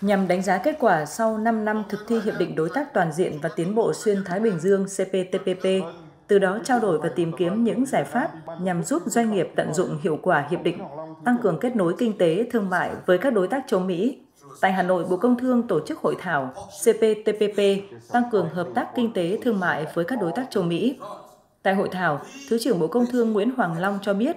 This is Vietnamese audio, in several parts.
nhằm đánh giá kết quả sau 5 năm thực thi Hiệp định Đối tác Toàn diện và Tiến bộ Xuyên Thái Bình Dương CPTPP, từ đó trao đổi và tìm kiếm những giải pháp nhằm giúp doanh nghiệp tận dụng hiệu quả hiệp định, tăng cường kết nối kinh tế, thương mại với các đối tác châu Mỹ. Tại Hà Nội, Bộ Công Thương tổ chức hội thảo CPTPP tăng cường hợp tác kinh tế thương mại với các đối tác châu Mỹ. Tại hội thảo, Thứ trưởng Bộ Công Thương Nguyễn Hoàng Long cho biết,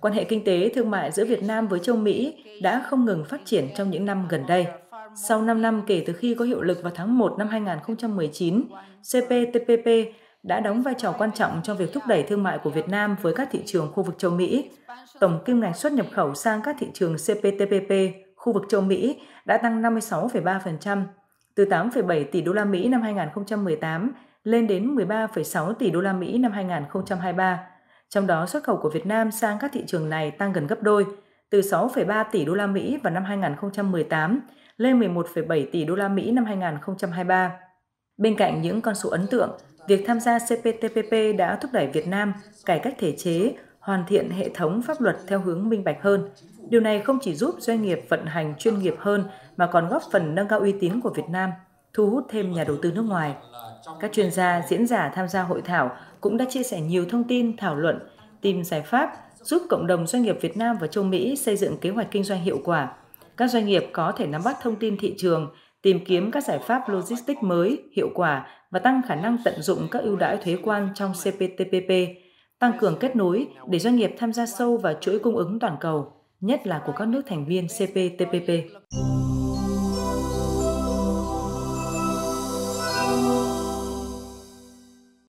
quan hệ kinh tế thương mại giữa Việt Nam với châu Mỹ đã không ngừng phát triển trong những năm gần đây. Sau 5 năm kể từ khi có hiệu lực vào tháng 1 năm 2019, CPTPP đã đóng vai trò quan trọng trong việc thúc đẩy thương mại của Việt Nam với các thị trường khu vực châu Mỹ. Tổng kim ngạch xuất nhập khẩu sang các thị trường CPTPP khu vực châu Mỹ đã tăng 56,3%, từ 8,7 tỷ đô la Mỹ năm 2018 lên đến 13,6 tỷ đô la Mỹ năm 2023. Trong đó xuất khẩu của Việt Nam sang các thị trường này tăng gần gấp đôi, từ 6,3 tỷ đô la Mỹ vào năm 2018 lên 11,7 tỷ đô la Mỹ năm 2023. Bên cạnh những con số ấn tượng, việc tham gia CPTPP đã thúc đẩy Việt Nam cải cách thể chế, hoàn thiện hệ thống pháp luật theo hướng minh bạch hơn. Điều này không chỉ giúp doanh nghiệp vận hành chuyên nghiệp hơn mà còn góp phần nâng cao uy tín của Việt Nam, thu hút thêm nhà đầu tư nước ngoài. Các chuyên gia, diễn giả tham gia hội thảo cũng đã chia sẻ nhiều thông tin, thảo luận, tìm giải pháp giúp cộng đồng doanh nghiệp Việt Nam và châu Mỹ xây dựng kế hoạch kinh doanh hiệu quả, các doanh nghiệp có thể nắm bắt thông tin thị trường, tìm kiếm các giải pháp logistics mới, hiệu quả và tăng khả năng tận dụng các ưu đãi thuế quan trong CPTPP, tăng cường kết nối để doanh nghiệp tham gia sâu vào chuỗi cung ứng toàn cầu, nhất là của các nước thành viên CPTPP.